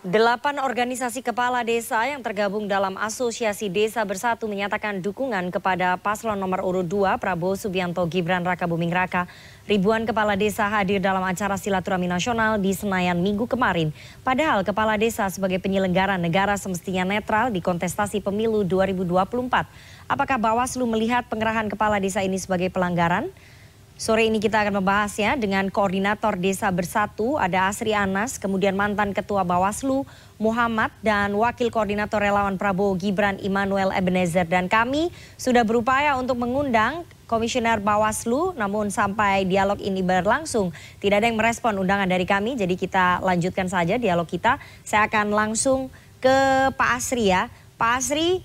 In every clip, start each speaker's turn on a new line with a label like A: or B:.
A: Delapan organisasi kepala desa yang tergabung dalam Asosiasi Desa Bersatu menyatakan dukungan kepada paslon nomor urut 2 Prabowo Subianto Gibran Raka Buming Raka. Ribuan kepala desa hadir dalam acara silaturahmi nasional di Senayan minggu kemarin. Padahal kepala desa sebagai penyelenggara negara semestinya netral di kontestasi pemilu 2024. Apakah Bawaslu melihat pengerahan kepala desa ini sebagai pelanggaran? Sore ini kita akan membahasnya dengan Koordinator Desa Bersatu, ada Asri Anas, kemudian mantan Ketua Bawaslu Muhammad dan Wakil Koordinator Relawan Prabowo Gibran Immanuel Ebenezer. Dan kami sudah berupaya untuk mengundang Komisioner Bawaslu, namun sampai dialog ini berlangsung tidak ada yang merespon undangan dari kami. Jadi kita lanjutkan saja dialog kita. Saya akan langsung ke Pak Asri ya. Pak Asri,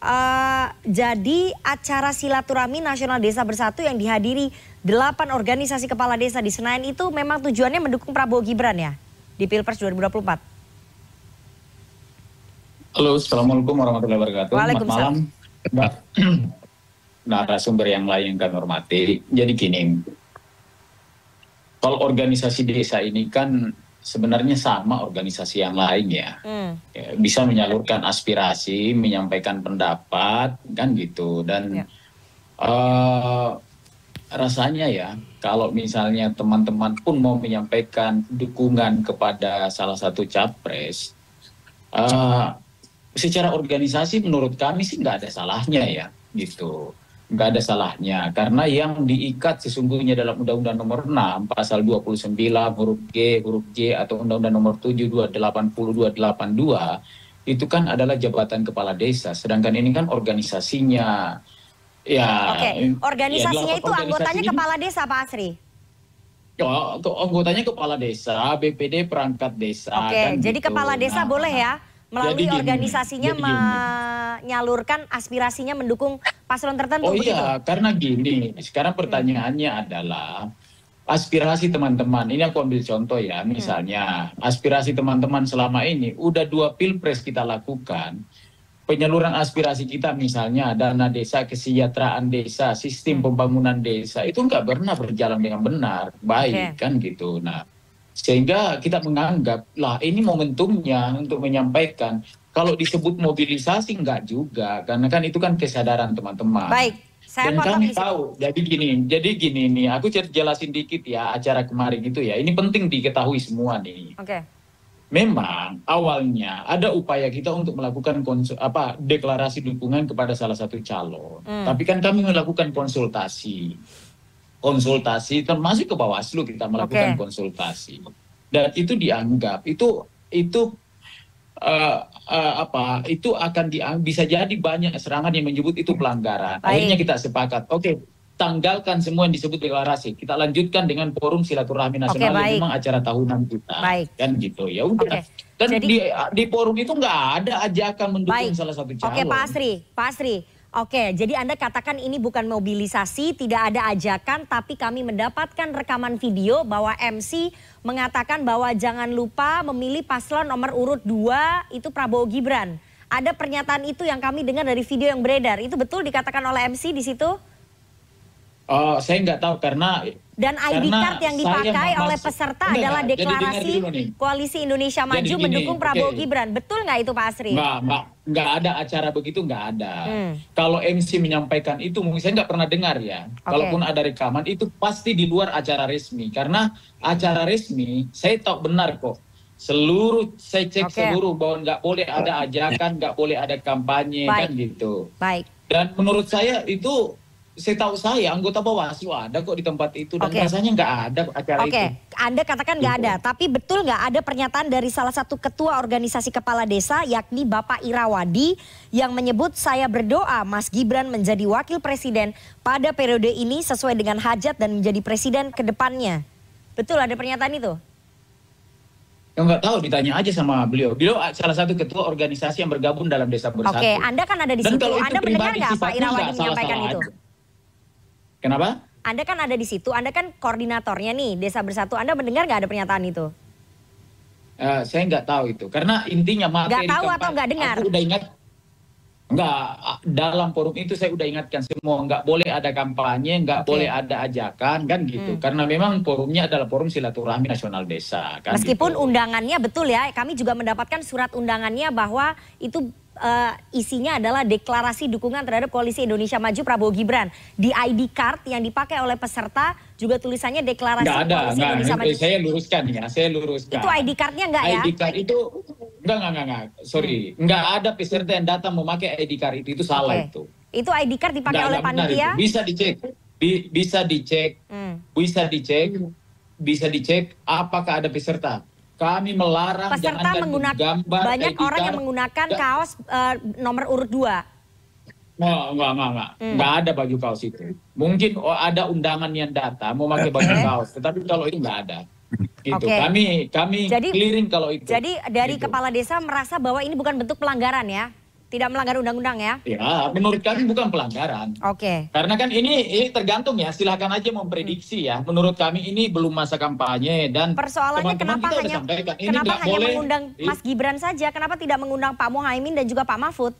A: Uh, jadi acara silaturahmi nasional desa bersatu yang dihadiri delapan organisasi kepala desa di Senayan itu memang tujuannya mendukung Prabowo Gibran ya di Pilpres 2024.
B: Halo, assalamualaikum warahmatullahi wabarakatuh. Waalaikumsalam. Selamat malam, narasumber yang lain yang kami hormati. Jadi gini, kalau organisasi desa ini kan sebenarnya sama organisasi yang lain ya. Hmm. Ya, bisa menyalurkan aspirasi, menyampaikan pendapat, kan gitu. Dan ya. uh, rasanya ya, kalau misalnya teman-teman pun mau menyampaikan dukungan kepada salah satu capres, uh, secara organisasi menurut kami sih nggak ada salahnya ya, gitu nggak ada salahnya karena yang diikat sesungguhnya dalam Undang-Undang Nomor 6 Pasal 29 huruf G huruf J atau Undang-Undang Nomor 7 280 282 itu kan adalah jabatan kepala desa sedangkan ini kan organisasinya ya Oke ya, organisasinya ya, itu anggotanya
A: kepala desa Pak Asri
B: Oh, anggotanya kepala desa, BPD perangkat desa. Oke, okay, jadi gitu. kepala desa nah, boleh ya
A: melalui Jadi organisasinya Jadi menyalurkan aspirasinya mendukung paslon tertentu. Oh iya, begitu? iya,
B: karena gini, sekarang pertanyaannya hmm. adalah aspirasi teman-teman. Ini aku ambil contoh ya, hmm. misalnya hmm. aspirasi teman-teman selama ini udah dua pilpres kita lakukan. Penyaluran aspirasi kita misalnya dana desa, kesejahteraan desa, sistem hmm. pembangunan desa itu nggak pernah berjalan dengan benar, baik okay. kan gitu. Nah, sehingga kita menganggap, lah ini momentumnya untuk menyampaikan. Kalau disebut mobilisasi enggak juga, karena kan itu kan kesadaran teman-teman. Baik,
A: saya Dan kami
B: tahu, jadi gini, jadi gini nih, aku jelasin dikit ya acara kemarin itu ya. Ini penting diketahui semua nih. Oke. Okay. Memang awalnya ada upaya kita untuk melakukan konsul, apa deklarasi dukungan kepada salah satu calon. Hmm. Tapi kan kami melakukan konsultasi konsultasi termasuk ke Bawaslu kita melakukan okay. konsultasi dan itu dianggap itu itu uh, uh, apa itu akan dianggap bisa jadi banyak serangan yang menyebut itu pelanggaran Baik. akhirnya kita sepakat oke okay, tanggalkan semua yang disebut deklarasi. Kita lanjutkan dengan forum silaturahmi nasional okay, yang memang acara tahunan kita. Baik. Kan gitu ya Okay. Dan Jadi, di di forum itu nggak ada ajakan mendukung baik. salah satu calon. Oke, okay, Pak
A: Asri, Pak Asri. Oke, jadi Anda katakan ini bukan mobilisasi, tidak ada ajakan, tapi kami mendapatkan rekaman video bahwa MC mengatakan bahwa jangan lupa memilih paslon nomor urut 2 itu Prabowo Gibran. Ada pernyataan itu yang kami dengar dari video yang beredar. Itu betul dikatakan oleh MC di situ?
B: Uh, saya nggak tahu karena
A: dan ID karena card yang dipakai oleh peserta enggak, adalah deklarasi koalisi Indonesia Maju gini, mendukung Prabowo okay. Gibran. Betul nggak itu Pak Asri? Nggak,
B: nggak, nggak ada acara begitu nggak ada. Hmm. Kalau MC menyampaikan itu mungkin saya nggak pernah dengar ya. Okay. Kalaupun ada rekaman itu pasti di luar acara resmi karena acara resmi saya tahu benar kok seluruh saya cek okay. seluruh bahwa nggak boleh ada ajakan, nggak boleh ada kampanye kan Baik. kan gitu. Baik. Dan menurut saya itu saya tahu saya anggota Bawaslu ada kok di tempat itu dan okay. rasanya nggak ada acara okay. itu. Oke,
A: Anda katakan nggak gitu. ada, tapi betul nggak ada pernyataan dari salah satu ketua organisasi kepala desa yakni Bapak Irawadi yang menyebut saya berdoa Mas Gibran menjadi wakil presiden pada periode ini sesuai dengan hajat dan menjadi presiden ke depannya. Betul ada pernyataan itu?
B: Ya nggak tahu, ditanya aja sama beliau. Beliau salah satu ketua organisasi yang bergabung dalam Desa Bersatu. Oke,
A: Anda kan ada di situ. Anda mendengar nggak Pak Irawadi menyampaikan salah -salah itu? Aja. Kenapa? Anda kan ada di situ, Anda kan koordinatornya nih, Desa Bersatu. Anda mendengar nggak ada pernyataan itu? Uh,
B: saya nggak tahu itu, karena intinya materi nggak tahu atau nggak dengar. Aku udah ingat, nggak dalam forum itu saya udah ingatkan semua nggak boleh ada kampanye, nggak okay. boleh ada ajakan kan gitu. Hmm. Karena memang forumnya adalah forum silaturahmi nasional desa. Kan gitu. Meskipun
A: gitu. undangannya betul ya, kami juga mendapatkan surat undangannya bahwa itu uh, isinya adalah deklarasi dukungan terhadap koalisi Indonesia Maju Prabowo Gibran. Di ID card yang dipakai oleh peserta juga tulisannya deklarasi gak ada, koalisi gak, Indonesia Maju. Saya
B: luruskan ya, saya luruskan. Itu
A: ID cardnya enggak ya? ID
B: card itu enggak, enggak, enggak, sorry. Enggak hmm. ada peserta yang datang memakai ID card itu, itu salah okay. itu.
A: Itu ID card dipakai gak, oleh panitia? Bisa
B: dicek, Bi bisa dicek, hmm. bisa dicek, bisa dicek apakah ada peserta kami melarang Peserta jangan menggunakan gambar banyak editar, orang yang
A: menggunakan kaos uh, nomor urut dua.
B: Enggak enggak, enggak, enggak. Hmm. ada baju kaos itu. Mungkin ada undangan yang data mau pakai baju kaos, tetapi kalau itu enggak ada. Gitu. Okay. Kami kami jadi, clearing kalau itu. Jadi
A: dari gitu. kepala desa merasa bahwa ini bukan bentuk pelanggaran ya? Tidak melanggar undang-undang ya?
B: Ya, menurut kami bukan pelanggaran. Oke. Okay. Karena kan ini, ini tergantung ya, silahkan aja memprediksi ya. Menurut kami ini belum masa kampanye dan persoalannya teman -teman kenapa hanya sampaikan. ini kenapa hanya boleh, mengundang Mas
A: Gibran saja? Kenapa tidak mengundang Pak Muhaimin dan juga Pak Mahfud?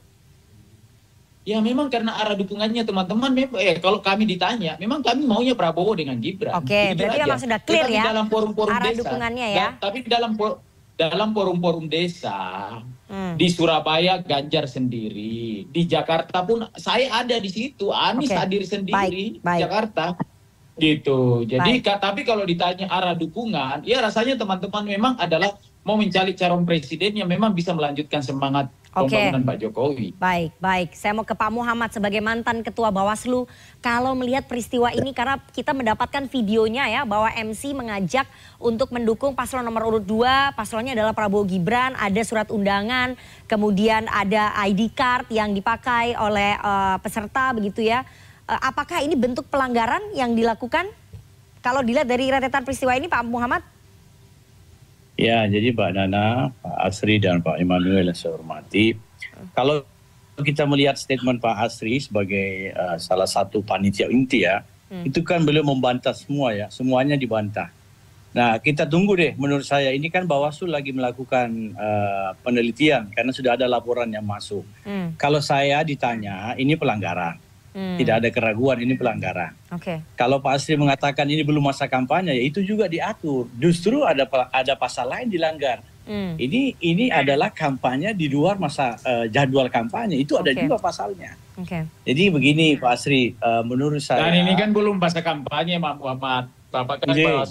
B: Ya memang karena arah dukungannya teman-teman, eh, kalau kami ditanya, memang kami maunya Prabowo dengan Gibran. Oke, okay, berarti memang sudah clear Tetapi ya. dalam forum-forum desa. dukungannya ya. tapi dalam dalam forum-forum desa hmm. di Surabaya Ganjar sendiri, di Jakarta pun saya ada di situ, Anies okay. hadir sendiri baik, baik. di Jakarta gitu. Jadi Baik. tapi kalau ditanya arah dukungan, ya rasanya teman-teman memang adalah mau mencari calon presiden yang memang bisa melanjutkan semangat Oke. pembangunan Pak Jokowi.
A: Baik, baik. Saya mau ke Pak Muhammad sebagai mantan ketua Bawaslu. Kalau melihat peristiwa ini karena kita mendapatkan videonya ya bahwa MC mengajak untuk mendukung paslon nomor urut dua paslonnya adalah Prabowo Gibran, ada surat undangan, kemudian ada ID card yang dipakai oleh uh, peserta begitu ya. Uh, apakah ini bentuk pelanggaran yang dilakukan? Kalau dilihat dari rentetan peristiwa ini Pak Muhammad?
C: Ya, jadi Pak Nana, Pak Asri, dan Pak Immanuel yang saya hormati. Kalau kita melihat statement Pak Asri sebagai uh, salah satu panitia inti ya, hmm. itu kan beliau membantah semua ya, semuanya dibantah. Nah, kita tunggu deh. Menurut saya ini kan Bawaslu lagi melakukan uh, penelitian karena sudah ada laporan yang masuk. Hmm. Kalau saya ditanya, ini pelanggaran. Hmm. Tidak ada keraguan ini pelanggaran. Okay. Kalau Pak Asri mengatakan ini belum masa kampanye, ya itu juga diatur. Justru ada ada pasal lain dilanggar. Hmm. Ini ini hmm. adalah kampanye di luar masa uh, jadwal kampanye itu ada okay. juga pasalnya.
B: Okay. Jadi begini Pak Asri, uh, menurut saya. Dan ini kan belum masa kampanye, Pak Muhammad. Bapak kan yeah.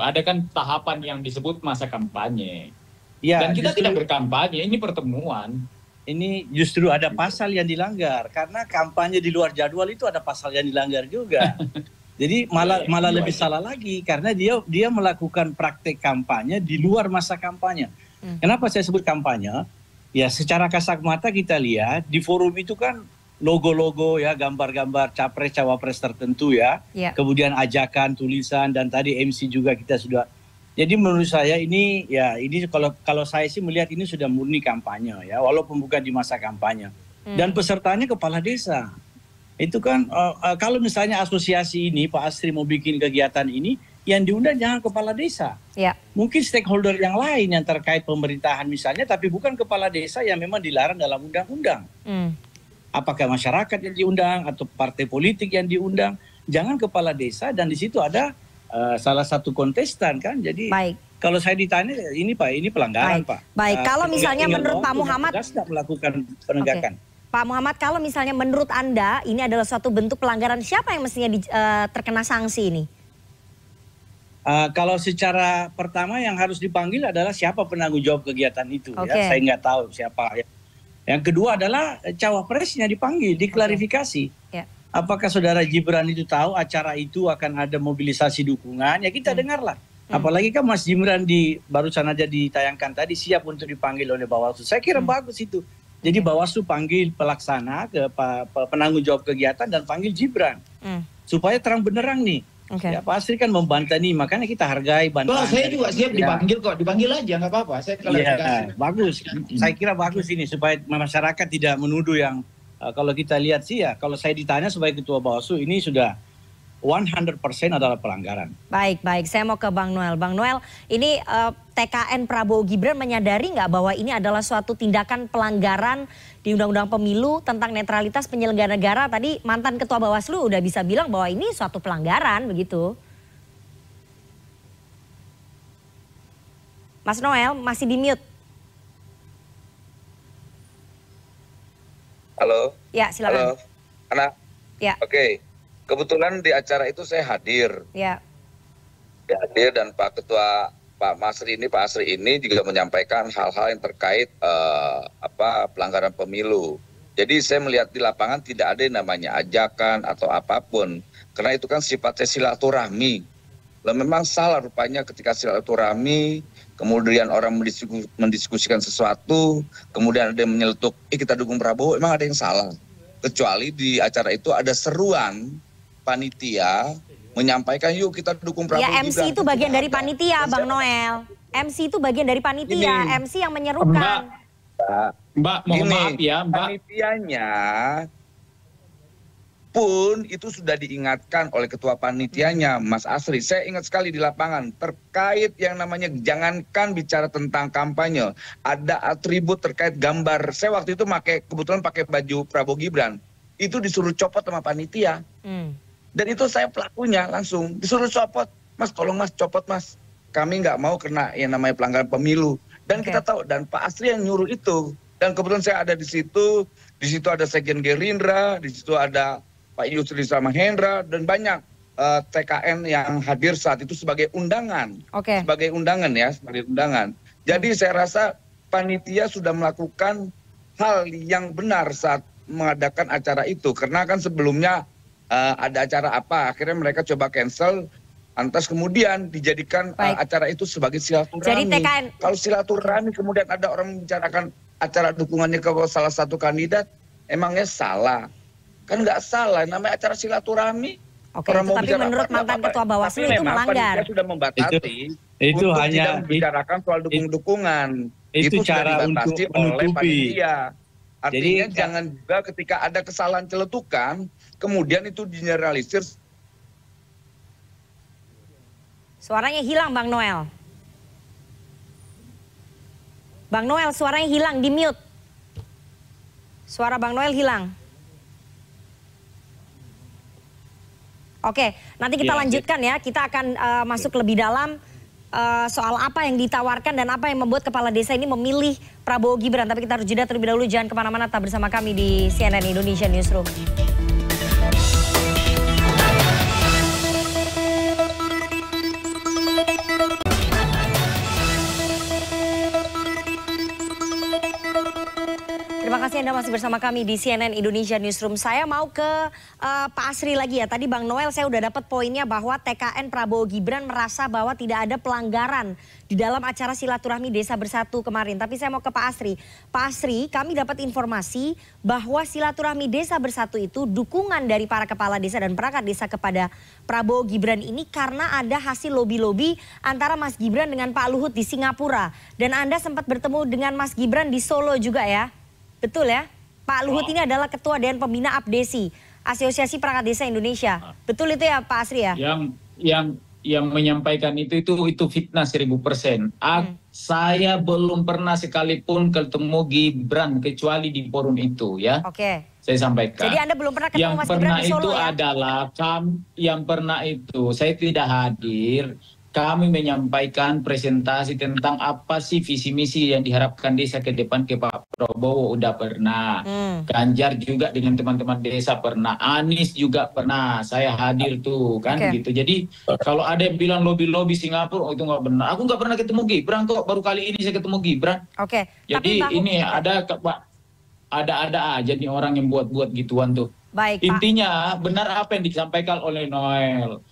B: ada kan tahapan yang disebut masa kampanye.
C: Ya, Dan kita justru, tidak
B: berkampanye, ini pertemuan ini justru ada pasal yang dilanggar
C: karena kampanye di luar jadwal itu ada pasal yang dilanggar juga. Jadi malah iya, malah iya. lebih salah lagi karena dia dia melakukan praktek kampanye di luar masa kampanye. Hmm. Kenapa saya sebut kampanye? Ya secara kasat mata kita lihat di forum itu kan logo-logo ya gambar-gambar capres cawapres tertentu ya. Yeah. Kemudian ajakan, tulisan dan tadi MC juga kita sudah jadi menurut saya ini ya ini kalau kalau saya sih melihat ini sudah murni kampanye ya walaupun bukan di masa kampanye hmm. dan pesertanya kepala desa itu kan uh, uh, kalau misalnya asosiasi ini Pak Astri mau bikin kegiatan ini yang diundang jangan kepala desa ya. mungkin stakeholder yang lain yang terkait pemerintahan misalnya tapi bukan kepala desa yang memang dilarang dalam undang-undang hmm. apakah masyarakat yang diundang atau partai politik yang diundang jangan kepala desa dan di situ ada Eh, salah satu kontestan kan. Jadi Baik. kalau saya ditanya ini Pak, ini pelanggaran Baik. Pak. Baik, uh, kalau misalnya menurut Pak Muhammad tidak melakukan penegakan. Okay.
A: Pak Muhammad, kalau misalnya menurut Anda ini adalah suatu bentuk pelanggaran, siapa yang mestinya di, uh, terkena sanksi ini?
C: Uh, kalau secara pertama yang harus dipanggil adalah siapa penanggung jawab kegiatan itu okay. ya saya nggak tahu siapa ya. yang kedua adalah cawapresnya dipanggil diklarifikasi okay. Ya. yeah apakah saudara Gibran itu tahu acara itu akan ada mobilisasi dukungan? Ya kita hmm. dengarlah. Hmm. Apalagi kan Mas Gibran di barusan aja ditayangkan tadi siap untuk dipanggil oleh Bawaslu. Saya kira hmm. bagus itu. Jadi hmm. Bawaslu panggil pelaksana ke penanggung jawab kegiatan dan panggil Gibran. Hmm. Supaya terang benerang nih. Okay. Ya Pak Asri kan membantah nih, makanya kita hargai bantahan. Oh, saya juga siap dipanggil
B: kok, dipanggil aja nggak apa-apa. Saya iya, klarifikasi.
C: bagus, hmm. saya kira bagus ini supaya masyarakat tidak menuduh yang Eh, kalau kita lihat sih ya, kalau saya ditanya sebagai ketua Bawaslu ini sudah 100% adalah
A: pelanggaran. Baik, baik. Saya mau ke Bang Noel. Bang Noel, ini uh, eh, TKN Prabowo Gibran menyadari nggak bahwa ini adalah suatu tindakan pelanggaran di Undang-Undang Pemilu tentang netralitas penyelenggara negara? Tadi mantan Ketua Bawaslu udah bisa bilang bahwa ini suatu pelanggaran, begitu. Mas Noel, masih di mute. Halo. Ya, silakan.
D: Halo. Ana. Ya. Oke. Okay. Kebetulan di acara itu saya hadir. Ya. Saya hadir dan Pak Ketua Pak Masri ini, Pak Asri ini juga menyampaikan hal-hal yang terkait uh, apa pelanggaran pemilu. Jadi saya melihat di lapangan tidak ada yang namanya ajakan atau apapun. Karena itu kan sifatnya silaturahmi. Lalu memang salah rupanya ketika silaturahmi kemudian orang mendiskusikan sesuatu, kemudian ada yang menyeletuk, eh kita dukung Prabowo, emang ada yang salah. Kecuali di acara itu ada seruan panitia menyampaikan yuk kita dukung ya, Prabowo. Ya MC itu
A: bagian dari panitia Bang Noel. MC itu bagian dari panitia, Ini. MC yang menyerukan. Mbak,
D: Mbak mohon Ini, maaf ya Mbak. Panitianya pun itu sudah diingatkan oleh ketua panitianya Mas Asri. Saya ingat sekali di lapangan terkait yang namanya jangankan bicara tentang kampanye, ada atribut terkait gambar. Saya waktu itu pakai kebetulan pakai baju Prabowo Gibran. Itu disuruh copot sama panitia. Hmm. Dan itu saya pelakunya langsung disuruh copot. Mas tolong Mas copot Mas. Kami nggak mau kena yang namanya pelanggaran pemilu. Dan okay. kita tahu dan Pak Asri yang nyuruh itu. Dan kebetulan saya ada di situ, di situ ada sekjen Gerindra, di situ ada Pak Yusril Mahendra dan banyak uh, eh, TKN yang hadir saat itu sebagai undangan. Okay. Sebagai undangan ya, sebagai undangan. Jadi saya rasa panitia sudah melakukan hal yang benar saat mengadakan acara itu karena kan sebelumnya uh, ada acara apa akhirnya mereka coba cancel Antas kemudian dijadikan uh, acara itu sebagai silaturahmi. Jadi TKN. Kalau silaturahmi kemudian ada orang membicarakan acara dukungannya ke salah satu kandidat, emangnya salah. Kan nggak salah namanya acara silaturahmi. Oke, itu, tapi menurut mantan ketua Bawaslu itu melanggar. sudah membatasi itu, itu untuk hanya tidak membicarakan soal dukung-dukungan. Itu, itu cara untuk menutupi. Artinya Jadi, jangan juga ketika ada kesalahan celetukan kemudian itu generalisir.
A: Suaranya hilang Bang Noel. Bang Noel suaranya hilang di mute. Suara Bang Noel hilang. Oke, nanti kita ya, lanjutkan ya. Kita akan uh, masuk lebih dalam uh, soal apa yang ditawarkan dan apa yang membuat kepala desa ini memilih Prabowo Gibran. Tapi kita harus jeda terlebih dahulu. Jangan kemana-mana, tetap bersama kami di CNN Indonesia Newsroom. Terima kasih Anda masih bersama kami di CNN Indonesia Newsroom. Saya mau ke uh, Pak Asri lagi ya. Tadi Bang Noel saya udah dapat poinnya bahwa TKN Prabowo Gibran merasa bahwa tidak ada pelanggaran di dalam acara silaturahmi Desa Bersatu kemarin. Tapi saya mau ke Pak Asri. Pak Asri, kami dapat informasi bahwa silaturahmi Desa Bersatu itu dukungan dari para kepala desa dan perangkat desa kepada Prabowo Gibran ini karena ada hasil lobi-lobi antara Mas Gibran dengan Pak Luhut di Singapura. Dan Anda sempat bertemu dengan Mas Gibran di Solo juga ya? Betul ya? Pak Luhut oh. ini adalah ketua dan Pembina Abdesi, Asosiasi Perangkat Desa Indonesia. Ah. Betul itu ya Pak Asri ya? Yang
B: yang yang menyampaikan itu itu itu fitnah seribu persen. Ah, hmm. Saya belum pernah sekalipun ketemu Gibran kecuali di forum itu ya. Oke. Okay. Saya sampaikan. Jadi Anda belum pernah ketemu yang Mas pernah Gibran di Solo itu ya? adalah kam yang pernah itu saya tidak hadir kami menyampaikan presentasi tentang apa sih visi misi yang diharapkan desa ke depan ke Pak Prabowo udah pernah. Hmm. Ganjar juga dengan teman-teman desa pernah, Anies juga pernah. Saya hadir tuh kan okay. gitu. Jadi kalau ada yang bilang lobby-lobby Singapura oh, itu nggak benar. Aku nggak pernah ketemu Gibran kok. Baru kali ini saya ketemu Gibran. Oke. Okay. Jadi Tapi ini bahwa... ada Pak ada-ada aja nih orang yang buat-buat gituan tuh.
A: Baik, Intinya
B: Pak. benar apa yang disampaikan oleh Noel.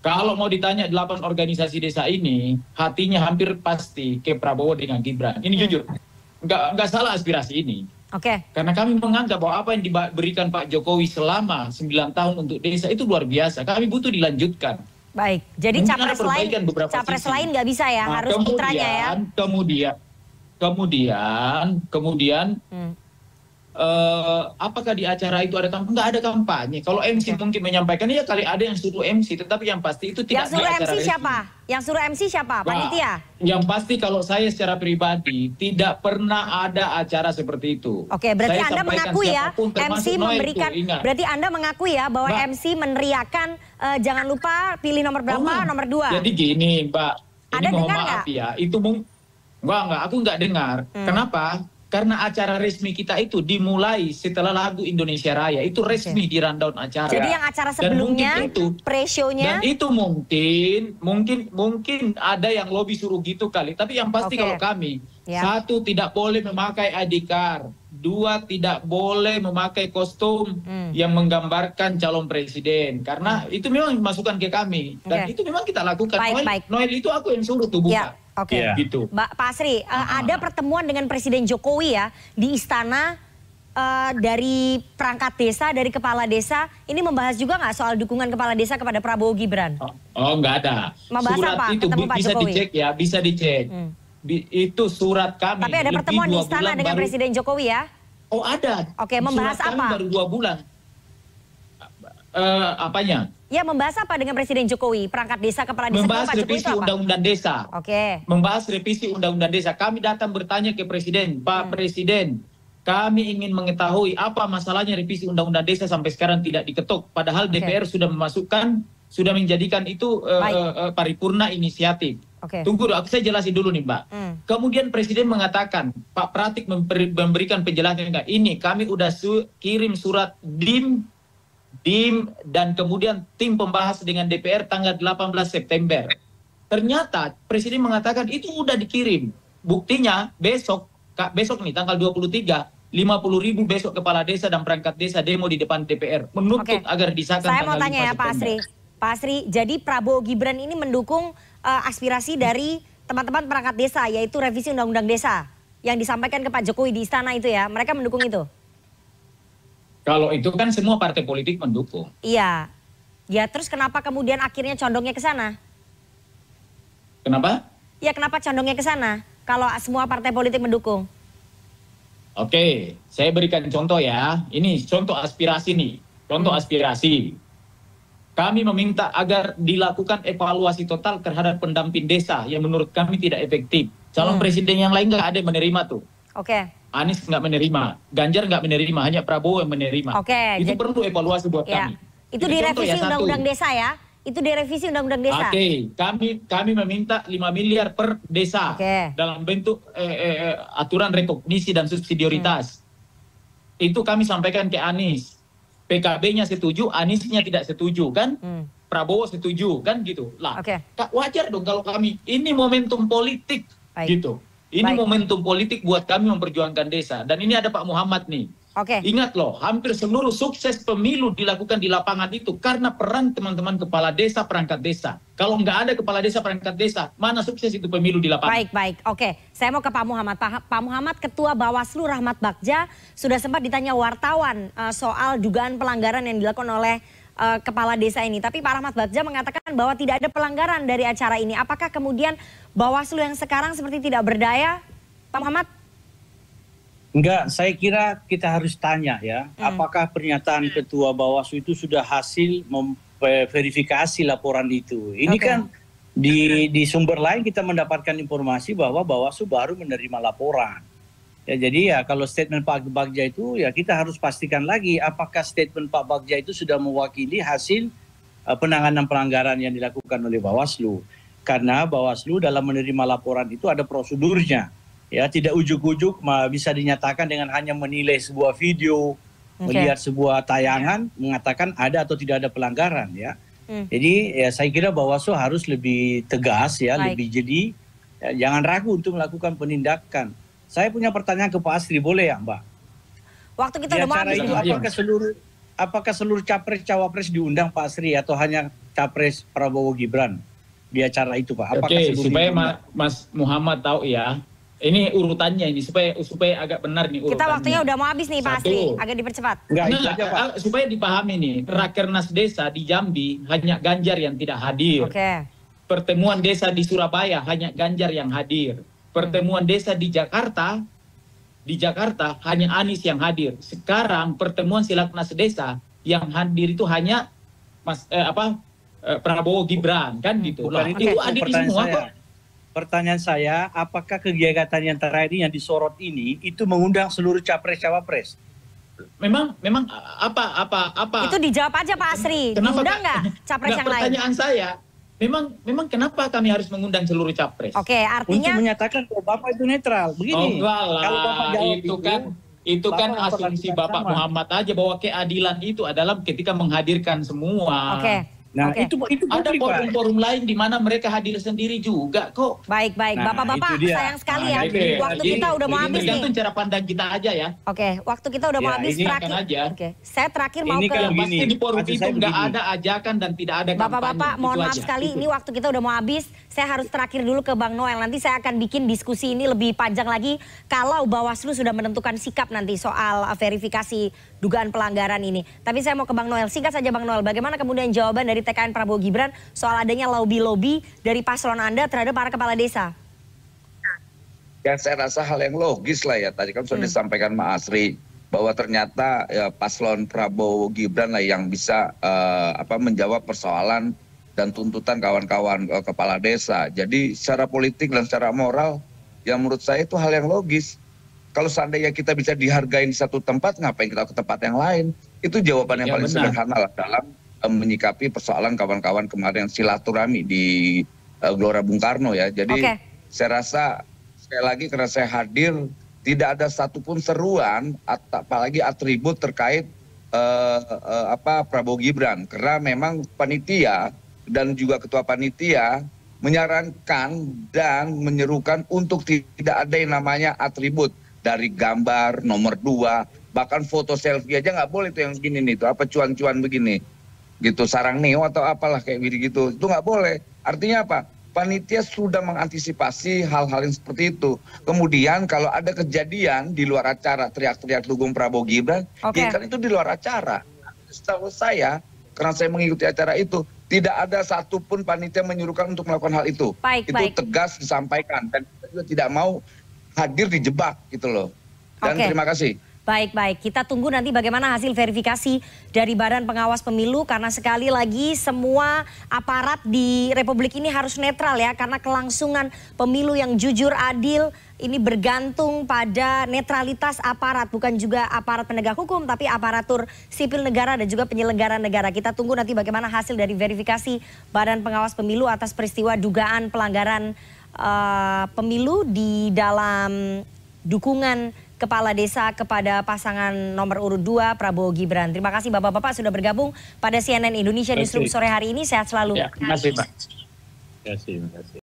B: Kalau mau ditanya delapan organisasi desa ini, hatinya hampir pasti ke Prabowo dengan Gibran. Ini hmm. jujur, nggak nggak salah aspirasi ini. Oke. Okay. Karena kami menganggap bahwa apa yang diberikan Pak Jokowi selama 9 tahun untuk desa itu luar biasa. Kami butuh dilanjutkan. Baik. Jadi Mungkin capres lain
A: capres sisi. lain nggak bisa ya, nah, harus kemudian, putranya ya.
B: Kemudian kemudian kemudian hmm. Uh, apakah di acara itu ada kampanye? Enggak ada kampanye. Kalau MC okay. mungkin menyampaikan ya kali ada yang suruh MC, tetapi yang pasti itu tidak Yang suruh MC siapa?
A: Yang suruh MC siapa? Nah, Panitia? Nah,
B: yang pasti kalau saya secara pribadi tidak pernah ada acara seperti itu. Oke, okay, berarti saya Anda mengakui ya MC memberikan itu, berarti
A: Anda mengakui ya bahwa Mbak, MC meneriakan uh, jangan lupa pilih nomor berapa, oh, nomor dua. Jadi
B: gini, Mbak. Ada mohon dengar maaf gak? ya, itu mung Enggak, enggak, aku enggak dengar. Hmm. Kenapa? karena acara resmi kita itu dimulai setelah lagu Indonesia Raya itu resmi okay. di rundown acara. Jadi yang acara sebelumnya dan itu pre dan itu mungkin mungkin mungkin ada yang lobby suruh gitu kali, tapi yang pasti okay. kalau kami yeah. satu tidak boleh memakai ID card, dua tidak boleh memakai kostum hmm. yang menggambarkan calon presiden karena hmm. itu memang masukan ke kami dan okay. itu
A: memang kita lakukan. Baik, Noel, baik. Noel itu aku yang suruh tuh buka. Ya. Oke, okay. Iya. gitu. Mbak Pasri, uh, ada pertemuan dengan Presiden Jokowi ya di istana uh, dari perangkat desa, dari kepala desa. Ini membahas juga nggak soal dukungan kepala desa kepada Prabowo Gibran? Oh,
B: oh nggak ada. Membahas Surat apa? itu Ketemu bisa Jokowi. dicek ya, bisa dicek. Hmm. Di, itu surat kami. Tapi ada pertemuan di istana dengan baru... Presiden
A: Jokowi ya? Oh ada. Oke, membahas apa? baru dua bulan.
B: Uh, apanya?
A: Ya membahas apa dengan Presiden Jokowi? Perangkat desa, kepala desa, membahas Pak revisi undang-undang desa. Oke.
B: Membahas revisi undang-undang desa. Kami datang bertanya ke Presiden, Pak hmm. Presiden, kami ingin mengetahui apa masalahnya revisi undang-undang desa sampai sekarang tidak diketuk. Padahal okay. DPR sudah memasukkan, sudah menjadikan itu uh, uh, paripurna inisiatif. Okay. Tunggu dulu, saya jelasin dulu nih Mbak. Hmm. Kemudian Presiden mengatakan, Pak Pratik memberikan penjelasan ini. Kami sudah su kirim surat DIM BIM dan kemudian tim pembahas dengan DPR tanggal 18 September. Ternyata presiden mengatakan itu sudah dikirim. Buktinya besok kak, besok nih tanggal 23 50 ribu besok kepala desa dan perangkat desa demo di depan DPR menuntut Oke. agar disahkan Saya tanggal mau tanya ya Pak Asri.
A: Pak Asri, jadi Prabowo Gibran ini mendukung uh, aspirasi dari teman-teman perangkat desa yaitu revisi undang-undang desa yang disampaikan ke Pak Jokowi di istana itu ya. Mereka mendukung itu.
B: Kalau itu kan semua partai politik mendukung.
A: Iya. Ya terus kenapa kemudian akhirnya condongnya ke sana? Kenapa? Ya kenapa condongnya ke sana kalau semua partai politik mendukung?
B: Oke, saya berikan contoh ya. Ini contoh aspirasi nih. Contoh hmm. aspirasi. Kami meminta agar dilakukan evaluasi total terhadap pendamping desa yang menurut kami tidak efektif. Calon hmm. presiden yang lain nggak ada yang menerima tuh. Oke. Okay. Anies nggak menerima, Ganjar nggak menerima, hanya Prabowo yang menerima. Oke. itu jadi, perlu evaluasi buat ya. kami.
A: Itu jadi direvisi undang ya, undang-undang desa ya? Itu direvisi undang-undang desa. Oke,
B: kami kami meminta 5 miliar per desa okay. dalam bentuk eh, eh, eh, aturan rekognisi dan subsidioritas. Hmm. Itu kami sampaikan ke Anies. PKB-nya setuju, Anies-nya tidak setuju kan? Hmm. Prabowo setuju kan gitu. Lah, okay. wajar dong kalau kami ini momentum politik Baik. gitu. Ini Baik. momentum politik buat kami memperjuangkan desa. Dan ini ada Pak Muhammad nih. Oke. Okay. Ingat loh, hampir seluruh sukses pemilu dilakukan di lapangan itu karena peran teman-teman kepala desa perangkat desa. Kalau nggak ada kepala desa perangkat desa, mana sukses itu pemilu di lapangan? Baik,
A: baik. Oke, saya mau ke Pak Muhammad. Pak, Pak Muhammad, Ketua Bawaslu Rahmat Bagja sudah sempat ditanya wartawan uh, soal dugaan pelanggaran yang dilakukan oleh uh, kepala desa ini. Tapi Pak Rahmat Bagja mengatakan bahwa tidak ada pelanggaran dari acara ini. Apakah kemudian Bawaslu yang sekarang seperti tidak berdaya, Pak Muhammad?
C: Enggak, saya kira kita harus tanya ya, hmm. apakah pernyataan hmm. Ketua Bawaslu itu sudah hasil memverifikasi laporan itu. Ini okay. kan di di sumber lain kita mendapatkan informasi bahwa Bawaslu baru menerima laporan. Ya, jadi ya kalau statement Pak Bagja itu ya kita harus pastikan lagi apakah statement Pak Bagja itu sudah mewakili hasil uh, penanganan pelanggaran yang dilakukan oleh Bawaslu. Karena Bawaslu dalam menerima laporan itu ada prosedurnya. Ya, tidak ujuk-ujuk bisa dinyatakan dengan hanya menilai sebuah video, okay. melihat sebuah tayangan mengatakan ada atau tidak ada pelanggaran ya. Mm. Jadi ya saya kira Bawaslu harus lebih tegas ya, Baik. lebih jadi ya, jangan ragu untuk melakukan penindakan saya punya pertanyaan ke Pak Asri, boleh ya Mbak?
A: Waktu kita di mau itu apakah seluruh
C: apakah seluruh capres cawapres diundang Pak Asri atau hanya capres Prabowo Gibran
B: di acara itu Pak? Apakah Oke, supaya Ma, Mas Muhammad tahu ya. Ini urutannya ini supaya supaya agak benar nih urutannya. Kita waktunya
A: udah mau habis nih Pak Asri, agak dipercepat. Enggak, nah, aja, Pak. Eh,
B: supaya dipahami nih, Rakernas Desa di Jambi hanya Ganjar yang tidak hadir. Oke. Okay. Pertemuan desa di Surabaya hanya Ganjar yang hadir Pertemuan desa di Jakarta, di Jakarta hanya Anies yang hadir. Sekarang pertemuan silatnas desa yang hadir itu hanya Mas eh, apa eh, Prabowo Gibran kan hmm,
C: gitu. Bukan itu, ya, itu pertanyaan semua saya. Pertanyaan saya, apakah kegiatan yang terakhir ini yang disorot ini itu mengundang seluruh capres-cawapres?
B: memang memang apa apa apa itu
A: dijawab aja Pak Asri kenapa diundang nggak capres yang lain pertanyaan saya
B: Memang memang kenapa kami harus mengundang seluruh capres? Oke, okay, artinya untuk menyatakan bahwa Bapak itu netral. Begini. Oh, lah, kalau Bapak jawab itu, itu kan, kan itu Bapak kan asumsi Bapak sama. Muhammad aja bahwa keadilan itu adalah ketika menghadirkan semua. Oke. Okay. Nah, okay. itu itu ada forum-forum lain di mana mereka hadir sendiri juga kok. Baik, baik. Nah, Bapak-bapak, nah, sayang sekali nah, ya. Itu, waktu kita udah mau habis nih. Itu cara pandang kita aja ya. Oke, okay. waktu kita udah ya, mau habis terakhir. Aja. Oke. Saya terakhir ini mau ke gini, pasti di forum itu nggak ada
A: ajakan dan tidak ada Bapak-bapak, mohon maaf sekali ini waktu kita udah mau habis. Saya harus terakhir dulu ke Bang Noel. Nanti saya akan bikin diskusi ini lebih panjang lagi kalau Bawaslu sudah menentukan sikap nanti soal verifikasi dugaan pelanggaran ini. Tapi saya mau ke Bang Noel. Singkat saja Bang Noel, bagaimana kemudian jawaban dari TKN Prabowo Gibran soal adanya lobby-lobby dari paslon Anda terhadap para kepala desa?
D: Ya saya rasa hal yang logis lah ya. Tadi kan sudah hmm. disampaikan Mas Asri bahwa ternyata ya, paslon Prabowo Gibran lah yang bisa uh, apa menjawab persoalan dan tuntutan kawan-kawan eh, kepala desa. Jadi secara politik dan secara moral yang menurut saya itu hal yang logis. Kalau seandainya kita bisa dihargai di satu tempat, ngapain kita ke tempat yang lain? Itu jawaban yang ya, paling benar. sederhana lah dalam uh, menyikapi persoalan kawan-kawan kemarin silaturahmi di uh, Gelora Bung Karno ya. Jadi okay. saya rasa sekali lagi karena saya hadir tidak ada satupun seruan apalagi atribut terkait uh, uh, apa Prabowo Gibran karena memang panitia dan juga ketua panitia menyarankan dan menyerukan untuk tidak ada yang namanya atribut dari gambar nomor dua bahkan foto selfie aja nggak boleh tuh yang begini nih tuh apa cuan-cuan begini gitu sarang neo atau apalah kayak gitu itu nggak boleh artinya apa panitia sudah mengantisipasi hal-hal yang seperti itu. Kemudian kalau ada kejadian di luar acara teriak-teriak dukung Prabowo Gibran, okay. ya kan itu di luar acara. Setahu saya, karena saya mengikuti acara itu, tidak ada satupun panitia menyuruhkan untuk melakukan hal itu. Baik, itu baik. tegas disampaikan dan kita juga tidak mau hadir di jebak gitu loh. Dan okay. terima kasih.
A: Baik, baik. Kita tunggu nanti bagaimana hasil verifikasi dari Badan Pengawas Pemilu karena sekali lagi semua aparat di Republik ini harus netral ya karena kelangsungan pemilu yang jujur, adil ini bergantung pada netralitas aparat bukan juga aparat penegak hukum tapi aparatur sipil negara dan juga penyelenggara negara. Kita tunggu nanti bagaimana hasil dari verifikasi Badan Pengawas Pemilu atas peristiwa dugaan pelanggaran uh, pemilu di dalam dukungan kepala desa kepada pasangan nomor urut 2 Prabowo Gibran. Terima kasih Bapak-bapak sudah bergabung pada CNN Indonesia Newsroom sore hari ini. Sehat selalu. Ya,
B: terima kasih, Pak.
C: Terima kasih. Terima kasih.